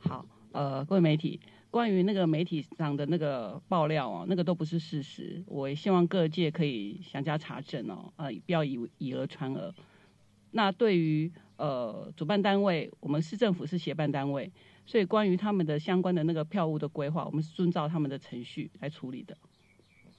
好，呃，各位媒体，关于那个媒体上的那个爆料哦，那个都不是事实。我也希望各界可以详加查证哦，呃，不要以以讹传讹。那对于呃主办单位，我们市政府是协办单位，所以关于他们的相关的那个票务的规划，我们是遵照他们的程序来处理的。